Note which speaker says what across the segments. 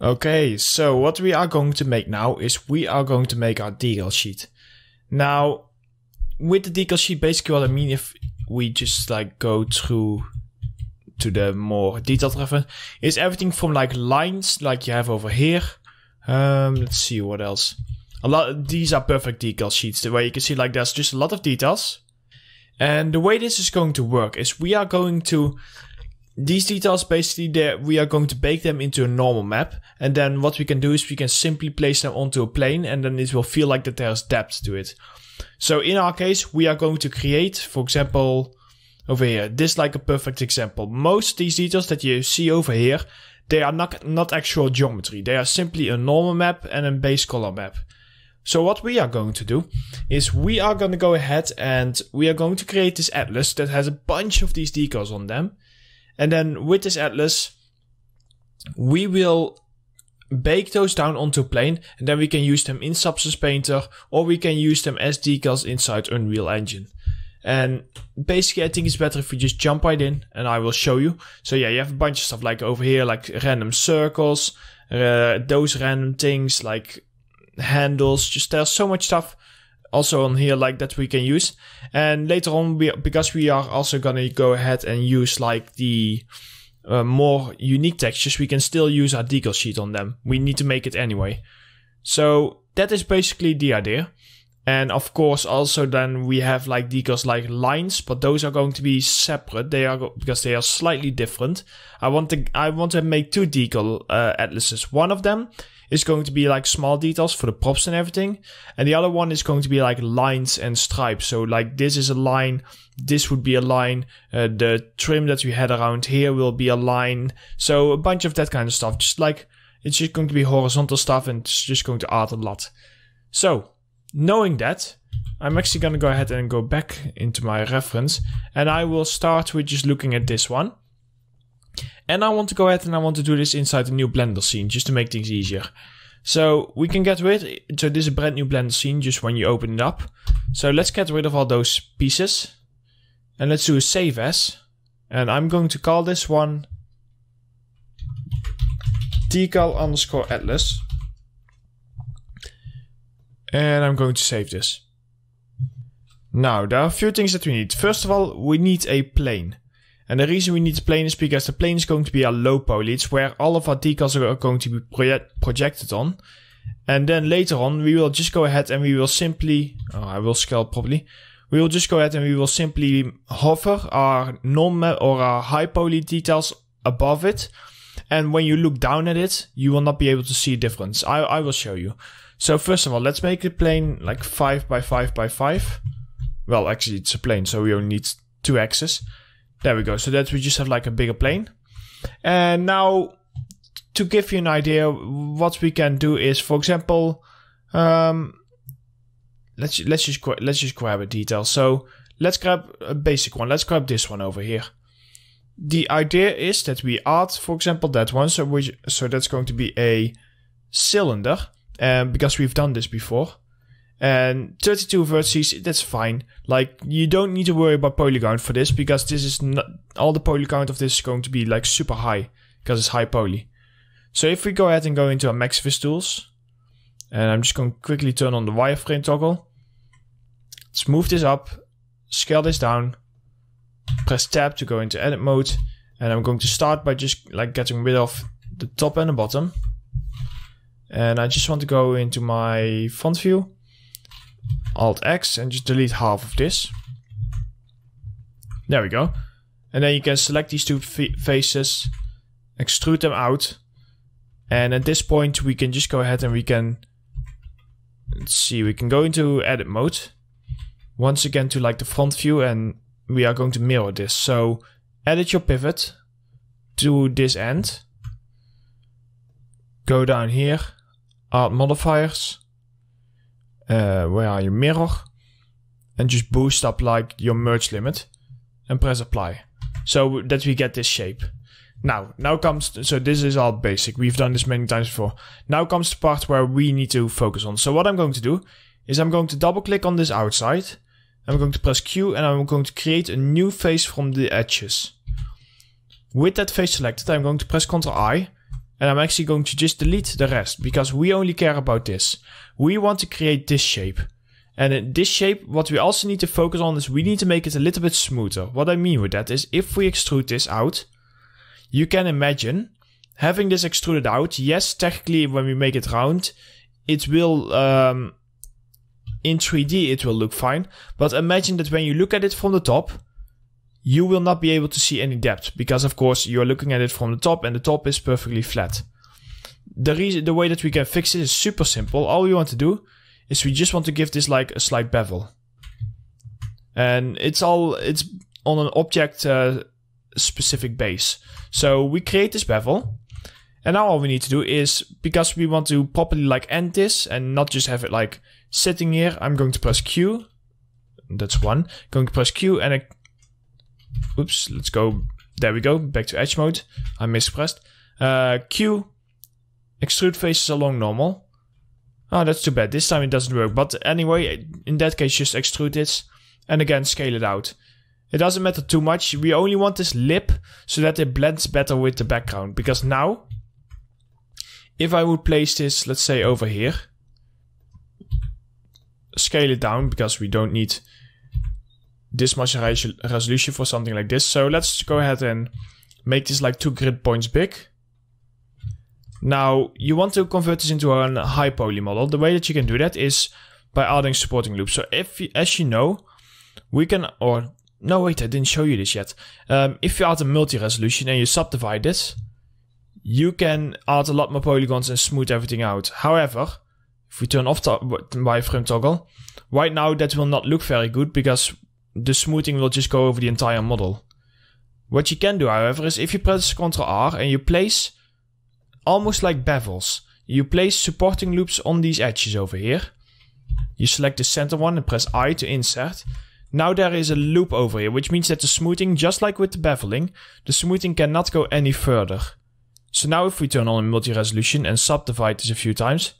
Speaker 1: Okay, so what we are going to make now is we are going to make our decal sheet. Now, with the decal sheet, basically what I mean if we just like go through to the more detailed reference is everything from like lines like you have over here. Um, let's see what else. A lot these are perfect decal sheets. The way you can see like there's just a lot of details. And the way this is going to work is we are going to these details basically we are going to bake them into a normal map and then what we can do is we can simply place them onto a plane and then it will feel like that there's depth to it. So in our case we are going to create for example over here this like a perfect example. Most these details that you see over here they are not, not actual geometry they are simply a normal map and a base color map. So what we are going to do is we are going to go ahead and we are going to create this atlas that has a bunch of these decals on them. And then with this atlas, we will bake those down onto plane and then we can use them in Substance Painter or we can use them as decals inside Unreal Engine. And basically, I think it's better if we just jump right in and I will show you. So yeah, you have a bunch of stuff like over here, like random circles, uh, those random things like handles. Just there's so much stuff also on here like that we can use. And later on, we, because we are also gonna go ahead and use like the uh, more unique textures, we can still use our decal sheet on them. We need to make it anyway. So that is basically the idea. And of course, also then we have like decals like lines, but those are going to be separate. They are because they are slightly different. I want to I want to make two decal uh, atlases. One of them is going to be like small details for the props and everything, and the other one is going to be like lines and stripes. So like this is a line, this would be a line. Uh, the trim that we had around here will be a line. So a bunch of that kind of stuff. Just like it's just going to be horizontal stuff, and it's just going to add a lot. So knowing that, I'm actually going to go ahead and go back into my reference and I will start with just looking at this one. And I want to go ahead and I want to do this inside the new Blender scene just to make things easier. So we can get rid, so this is a brand new Blender scene just when you open it up. So let's get rid of all those pieces and let's do a save as. And I'm going to call this one decal underscore atlas. And I'm going to save this. Now, there are a few things that we need. First of all, we need a plane. And the reason we need a plane is because the plane is going to be our low poly. It's where all of our decals are going to be projected on. And then later on, we will just go ahead and we will simply, oh, I will scale probably. We will just go ahead and we will simply hover our normal or our high poly details above it. And when you look down at it, you will not be able to see a difference. I, I will show you. So first of all, let's make a plane like 5 by 5 by 5. Well, actually it's a plane, so we only need two axes. There we go. So that we just have like a bigger plane. And now to give you an idea, what we can do is, for example, um, let's let's just let's just grab a detail. So let's grab a basic one. Let's grab this one over here. The idea is that we add, for example, that one. So we so that's going to be a cylinder um, because we've done this before. And 32 vertices, that's fine. Like, you don't need to worry about polygon for this because this is not, all the poly count of this is going to be like super high because it's high poly. So if we go ahead and go into our MaxFizz tools, and I'm just going to quickly turn on the wireframe toggle. Let's move this up, scale this down, press tab to go into edit mode. And I'm going to start by just like getting rid of the top and the bottom. And I just want to go into my font view, Alt X, and just delete half of this. There we go. And then you can select these two faces, extrude them out. And at this point, we can just go ahead and we can, let's see, we can go into edit mode. Once again to like the front view and we are going to mirror this. So edit your pivot to this end. Go down here add modifiers, uh, where are you, mirror, and just boost up like your merge limit and press apply. So that we get this shape. Now, now comes, so this is all basic. We've done this many times before. Now comes the part where we need to focus on. So what I'm going to do is I'm going to double click on this outside. I'm going to press Q and I'm going to create a new face from the edges. With that face selected, I'm going to press Ctrl I and I'm actually going to just delete the rest because we only care about this. We want to create this shape. And in this shape, what we also need to focus on is we need to make it a little bit smoother. What I mean with that is if we extrude this out, you can imagine having this extruded out. Yes, technically when we make it round, it will, um, in 3D, it will look fine. But imagine that when you look at it from the top, you will not be able to see any depth because of course you're looking at it from the top and the top is perfectly flat. The reason, the way that we can fix it is super simple. All we want to do is we just want to give this like a slight bevel. And it's all, it's on an object uh, specific base. So we create this bevel. And now all we need to do is, because we want to properly like end this and not just have it like sitting here, I'm going to press Q. That's one. I'm going to press Q and I Oops, let's go. There we go, back to edge mode. I mispressed. Uh, Q, extrude faces along normal. Oh, that's too bad. This time it doesn't work. But anyway, in that case, just extrude this, and again scale it out. It doesn't matter too much. We only want this lip so that it blends better with the background. Because now, if I would place this, let's say over here, scale it down because we don't need this much res resolution for something like this. So let's go ahead and make this like two grid points big. Now, you want to convert this into a high poly model. The way that you can do that is by adding supporting loops. So if, as you know, we can, or no, wait, I didn't show you this yet. Um, if you add a multi-resolution and you subdivide this, you can add a lot more polygons and smooth everything out. However, if we turn off the wireframe toggle, right now that will not look very good because the smoothing will just go over the entire model. What you can do, however, is if you press Ctrl R and you place almost like bevels, you place supporting loops on these edges over here. You select the center one and press I to insert. Now there is a loop over here, which means that the smoothing, just like with the beveling, the smoothing cannot go any further. So now if we turn on multi-resolution and subdivide this a few times,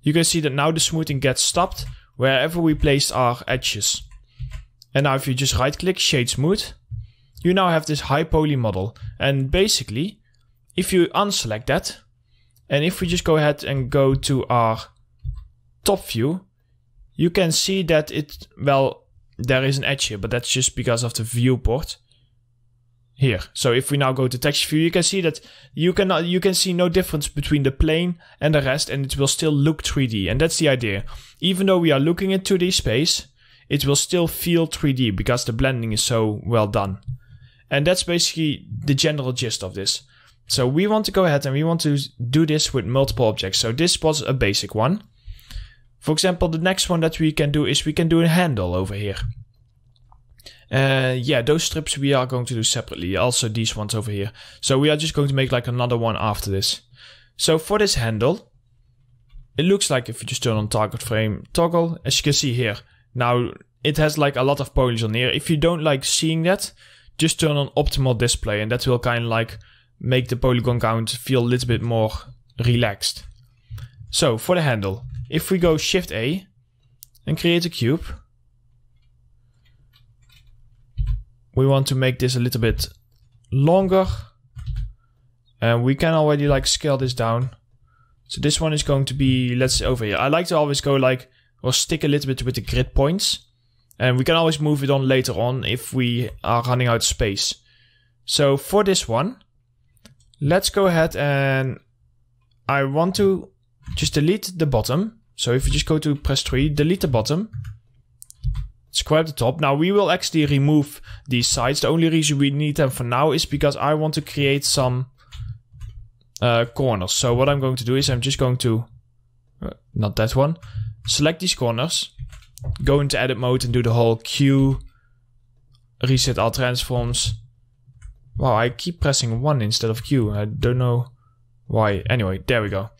Speaker 1: you can see that now the smoothing gets stopped wherever we place our edges. And now if you just right click shade smooth, you now have this high poly model. And basically, if you unselect that, and if we just go ahead and go to our top view, you can see that it, well, there is an edge here, but that's just because of the viewport here. So if we now go to text view, you can see that you cannot, you can see no difference between the plane and the rest, and it will still look 3D. And that's the idea. Even though we are looking at 2D space, it will still feel 3D because the blending is so well done. And that's basically the general gist of this. So we want to go ahead and we want to do this with multiple objects. So this was a basic one. For example, the next one that we can do is we can do a handle over here. Uh, yeah, those strips we are going to do separately. Also these ones over here. So we are just going to make like another one after this. So for this handle, it looks like if you just turn on target frame toggle, as you can see here, now, it has like a lot of polygons on here. If you don't like seeing that, just turn on optimal display and that will kind of like make the polygon count feel a little bit more relaxed. So for the handle, if we go shift A and create a cube, we want to make this a little bit longer and we can already like scale this down. So this one is going to be, let's say over here. I like to always go like or stick a little bit with the grid points. And we can always move it on later on if we are running out of space. So for this one, let's go ahead and I want to just delete the bottom. So if you just go to press 3, delete the bottom. Square the top. Now we will actually remove these sides. The only reason we need them for now is because I want to create some uh, corners. So what I'm going to do is I'm just going to, uh, not that one select these corners, go into edit mode and do the whole Q, reset all transforms. Wow, I keep pressing 1 instead of Q. I don't know why. Anyway, there we go.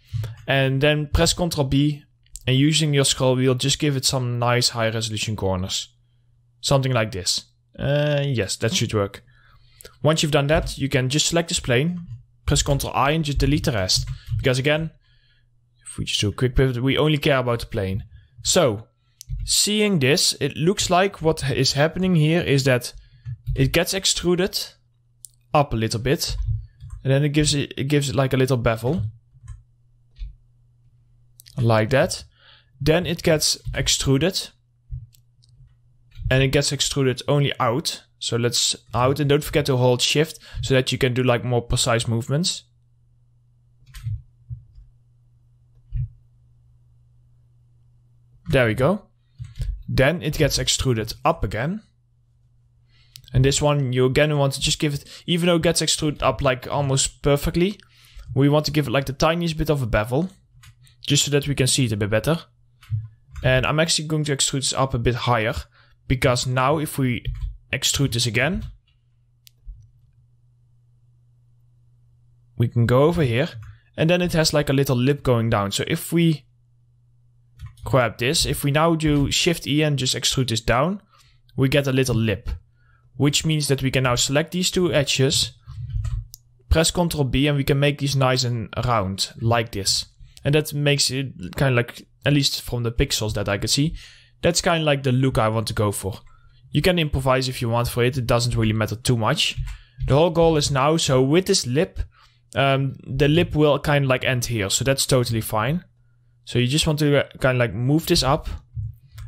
Speaker 1: And then press Ctrl B and using your scroll wheel, just give it some nice high resolution corners. Something like this. Uh, yes, that should work. Once you've done that, you can just select this plane, press Ctrl I and just delete the rest. Because again, if we just do a quick pivot, we only care about the plane. So, seeing this, it looks like what is happening here is that it gets extruded up a little bit, and then it gives it, it gives it like a little bevel, like that. Then it gets extruded, and it gets extruded only out. So let's out, and don't forget to hold shift so that you can do like more precise movements. There we go. Then it gets extruded up again. And this one, you again want to just give it, even though it gets extruded up like almost perfectly, we want to give it like the tiniest bit of a bevel, just so that we can see it a bit better. And I'm actually going to extrude this up a bit higher, because now if we extrude this again, we can go over here, and then it has like a little lip going down. So if we grab this. If we now do Shift E and just extrude this down, we get a little lip, which means that we can now select these two edges, press Ctrl B and we can make these nice and round like this. And that makes it kind of like, at least from the pixels that I can see, that's kind of like the look I want to go for. You can improvise if you want for it, it doesn't really matter too much. The whole goal is now, so with this lip, um, the lip will kind of like end here, so that's totally fine. So you just want to kind of like move this up.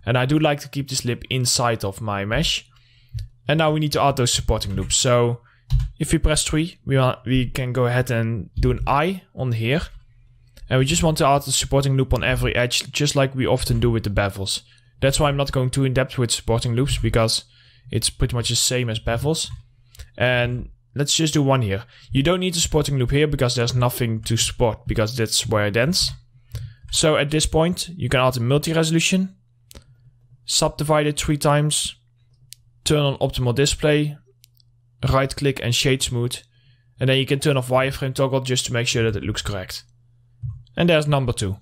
Speaker 1: And I do like to keep this lip inside of my mesh. And now we need to add those supporting loops. So if we press 3, we, want, we can go ahead and do an I on here. And we just want to add a supporting loop on every edge, just like we often do with the bevels. That's why I'm not going too in-depth with supporting loops, because it's pretty much the same as bevels. And let's just do one here. You don't need a supporting loop here, because there's nothing to support, because that's where it ends. So at this point, you can add a multi-resolution, subdivide it three times, turn on optimal display, right click and shade smooth, and then you can turn off wireframe toggle just to make sure that it looks correct. And there's number two.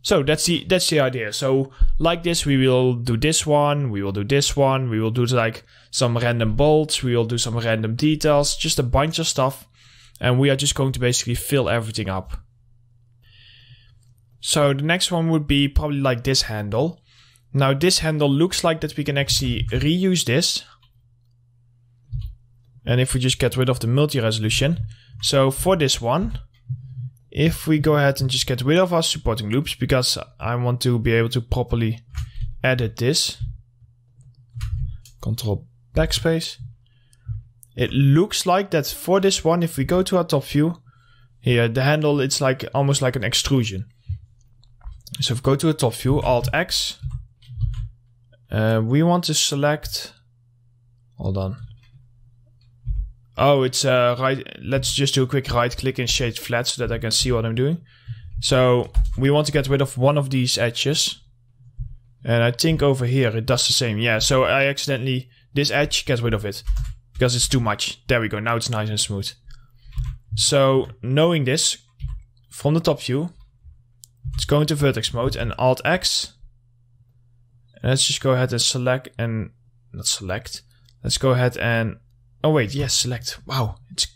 Speaker 1: So that's the that's the idea. So like this, we will do this one, we will do this one, we will do like some random bolts, we will do some random details, just a bunch of stuff, and we are just going to basically fill everything up. So the next one would be probably like this handle. Now this handle looks like that we can actually reuse this. And if we just get rid of the multi-resolution. So for this one, if we go ahead and just get rid of our supporting loops because I want to be able to properly edit this. Control backspace. It looks like that for this one, if we go to our top view, here the handle, it's like almost like an extrusion. So if we go to a top view, Alt X, uh, we want to select, hold on. Oh, it's uh, right. Let's just do a quick right click and shade flat so that I can see what I'm doing. So we want to get rid of one of these edges. And I think over here it does the same. Yeah, so I accidentally, this edge, gets rid of it. Because it's too much. There we go, now it's nice and smooth. So knowing this, from the top view, Let's go into vertex mode and Alt X. And let's just go ahead and select and not select. Let's go ahead and oh wait, yes, select. Wow, it's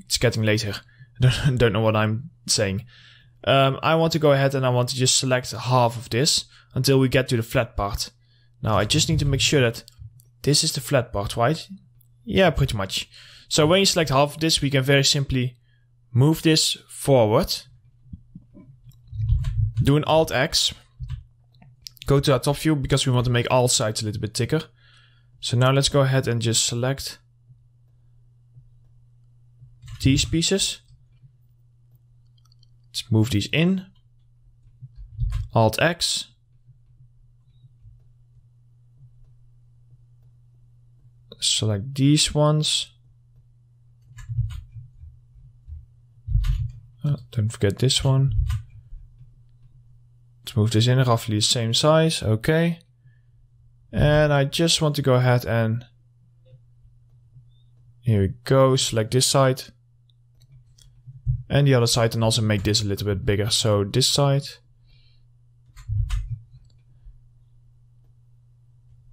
Speaker 1: it's getting later. I don't know what I'm saying. Um, I want to go ahead and I want to just select half of this until we get to the flat part. Now I just need to make sure that this is the flat part, right? Yeah, pretty much. So when you select half of this, we can very simply move this forward do an Alt-X. Go to our top view because we want to make all sides a little bit thicker. So now let's go ahead and just select these pieces. Let's move these in. Alt-X. Select these ones. Oh, don't forget this one. Let's move this in roughly the same size. Okay. And I just want to go ahead and here we go, select this side and the other side and also make this a little bit bigger. So this side,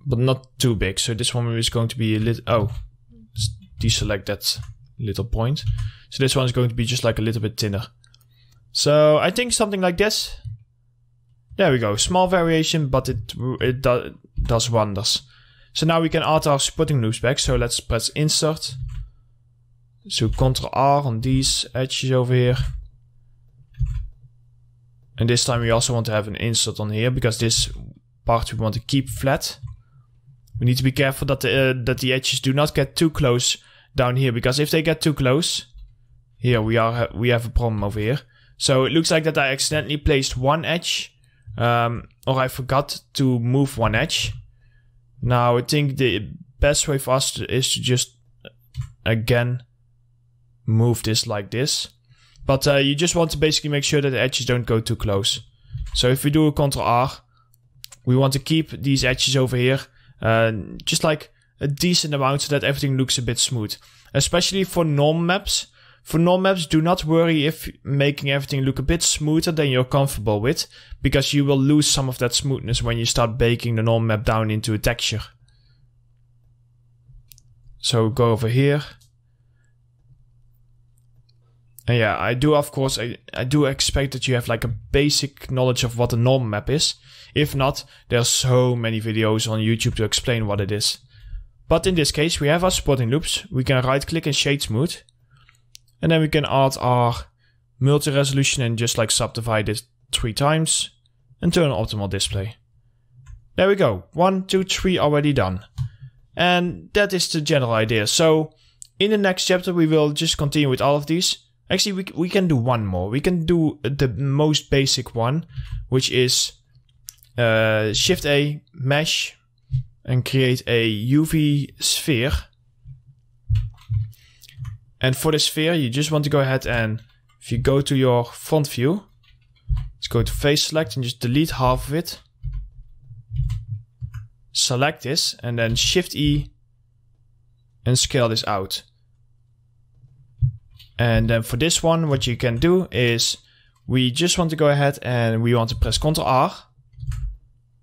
Speaker 1: but not too big. So this one is going to be a little, oh, deselect that little point. So this one is going to be just like a little bit thinner. So I think something like this there we go. Small variation, but it, it do, does wonders. So now we can add our supporting loops back. So let's press insert. So Ctrl R on these edges over here. And this time we also want to have an insert on here because this part we want to keep flat. We need to be careful that the, uh, that the edges do not get too close down here because if they get too close, here we are we have a problem over here. So it looks like that I accidentally placed one edge um, or I forgot to move one edge. Now I think the best way for us to, is to just uh, again move this like this. But uh, you just want to basically make sure that the edges don't go too close. So if we do a Ctrl R, we want to keep these edges over here uh, just like a decent amount so that everything looks a bit smooth. Especially for norm maps, for normal maps do not worry if making everything look a bit smoother than you're comfortable with, because you will lose some of that smoothness when you start baking the normal map down into a texture. So go over here. And yeah, I do of course, I, I do expect that you have like a basic knowledge of what a norm map is. If not, there are so many videos on YouTube to explain what it is. But in this case, we have our supporting loops. We can right click and shade smooth. And then we can add our multi-resolution and just like subdivide it three times and turn on optimal display. There we go, one, two, three already done. And that is the general idea. So in the next chapter we will just continue with all of these. Actually, we, we can do one more. We can do the most basic one, which is uh, Shift A, Mesh, and create a UV sphere. And for the sphere, you just want to go ahead and if you go to your front view, let's go to face select and just delete half of it. Select this and then shift E and scale this out. And then for this one, what you can do is we just want to go ahead and we want to press Ctrl R,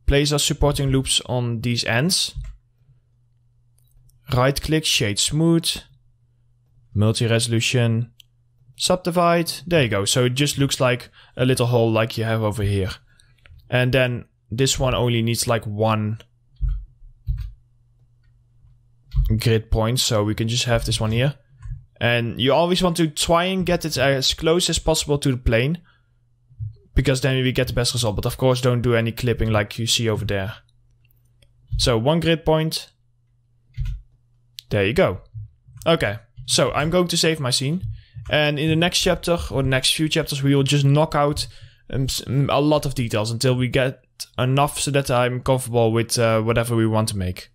Speaker 1: place our supporting loops on these ends, right click, shade smooth, multi-resolution, subdivide. There you go. So it just looks like a little hole like you have over here. And then this one only needs like one grid point. So we can just have this one here. And you always want to try and get it as close as possible to the plane. Because then we get the best result. But of course don't do any clipping like you see over there. So one grid point. There you go. Okay. So I'm going to save my scene. And in the next chapter, or the next few chapters, we will just knock out um, a lot of details until we get enough so that I'm comfortable with uh, whatever we want to make.